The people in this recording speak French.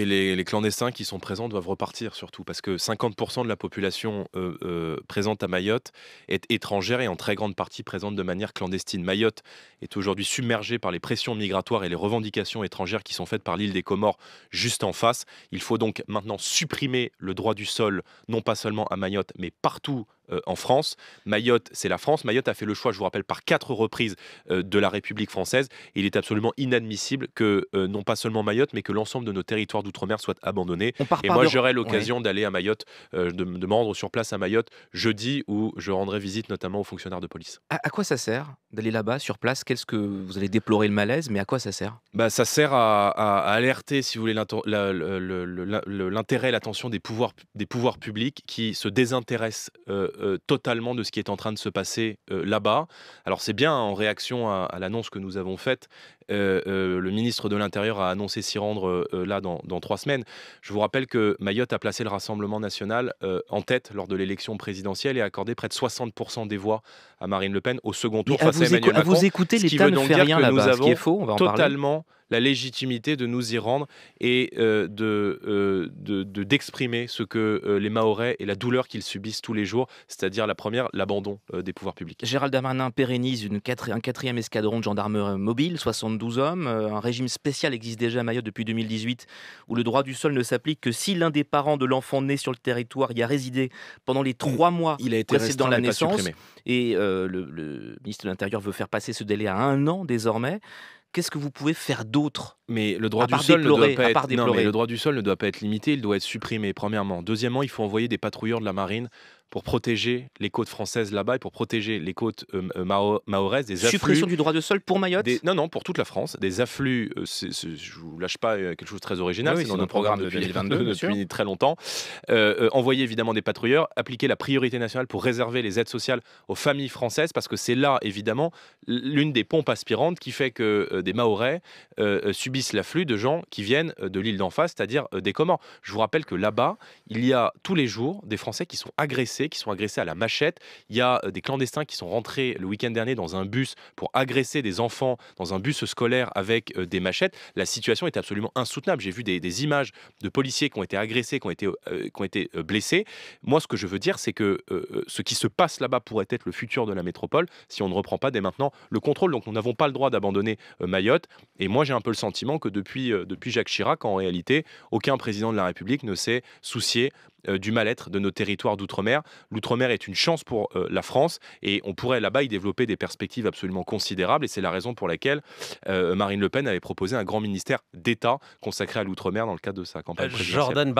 Et les, clandestins qui sont présents doivent repartir surtout, parce que 50% de la population euh, euh, présente à Mayotte est étrangère et en très grande partie présente de manière clandestine. Mayotte est aujourd'hui submergée par les pressions migratoires et les revendications étrangères qui sont faites par l'île des Comores juste en face. Il faut donc maintenant supprimer le droit du sol, non pas seulement à Mayotte, mais partout euh, en France. Mayotte, c'est la France. Mayotte a fait le choix, je vous rappelle, par quatre reprises euh, de la République française. il est absolument inadmissible que euh, non pas seulement Mayotte, mais que l'ensemble de nos territoires d'outre-mer soient abandonnés. et moi, j'aurai l'occasion d'aller à Mayotte, de, me rendre sur place à Mayotte jeudi, où je rendrai visite notamment aux fonctionnaires de police. À, quoi ça sert d'aller là-bas, sur place Qu'est-ce que vous allez déplorer le malaise, mais à quoi ça sert bah, Ça sert à, à alerter, si vous voulez, l'intérêt, l'attention des pouvoirs, des pouvoirs publics qui se désintéressent euh, totalement de ce qui est en train de se passer euh, là-bas. Alors c'est bien hein, en réaction à l'annonce que nous avons faite euh, euh, le ministre de l'Intérieur a annoncé s'y rendre euh, là dans, trois semaines. Je vous rappelle que Mayotte a placé le Rassemblement national en tête lors de l'élection présidentielle et a accordé près de 60% des voix à Marine Le Pen au second tour face à, Emmanuel Macron. vous écoutez, l'État ne fait rien là-bas. Nous avons est faux, on va en totalement la légitimité de nous y rendre et de, de, d'exprimer ce que les Mahorais et la douleur qu'ils subissent tous les jours, c'est-à-dire la première, l'abandon des pouvoirs publics. Gérald Darmanin pérennise une un quatrième escadron de gendarmes mobile, 60 douze hommes. Euh, un régime spécial existe déjà à Mayotte depuis 2018 où le droit du sol ne s'applique que si l'un des parents de l'enfant né sur le territoire y a résidé pendant les trois mois il a été précédant la naissance. Et euh, le, ministre de l'Intérieur veut faire passer ce délai à un an désormais qu'est-ce que vous pouvez faire d'autre Mais le droit du sol le droit du sol ne doit pas être limité, il doit être supprimé premièrement. Deuxièmement, il faut envoyer des patrouilleurs de la marine pour protéger les côtes françaises là-bas et pour protéger les côtes euh, euh, maoraises, des afflux. Suppression du droit de sol pour Mayotte Non, non, pour toute la France. Des afflux, euh, je ne vous lâche pas quelque chose de très original, c'est dans notre programme, de 2022, depuis très longtemps. envoyer évidemment des patrouilleurs, appliquer la priorité nationale pour réserver les aides sociales aux familles françaises, parce que c'est là évidemment l'une des pompes aspirantes qui fait que des Mahorais subissent l'afflux de gens qui viennent de l'île d'en face, c'est-à-dire des Comores. Je vous rappelle que là-bas, il y a tous les jours des Français qui sont agressés qui sont agressés à la machette. Il y a euh, des clandestins qui sont rentrés le week-end dernier dans un bus pour agresser des enfants dans un bus scolaire avec euh, des machettes. La situation est absolument insoutenable. J'ai vu des, images de policiers qui ont été agressés, qui ont été, euh, qui ont été blessés. Moi, ce que je veux dire, c'est que ce qui se passe là-bas pourrait être le futur de la métropole si on ne reprend pas dès maintenant le contrôle. Donc, nous n'avons pas le droit d'abandonner Mayotte. Et moi, j'ai un peu le sentiment que depuis, depuis Jacques Chirac, en réalité, aucun président de la République ne s'est soucié euh, du mal-être de nos territoires d'outre-mer. L'outre-mer est une chance pour euh, la France et on pourrait là-bas y développer des perspectives absolument considérables. Et c'est la raison pour laquelle euh, Marine Le Pen avait proposé un grand ministère d'État consacré à l'outre-mer dans le cadre de sa campagne présidentielle.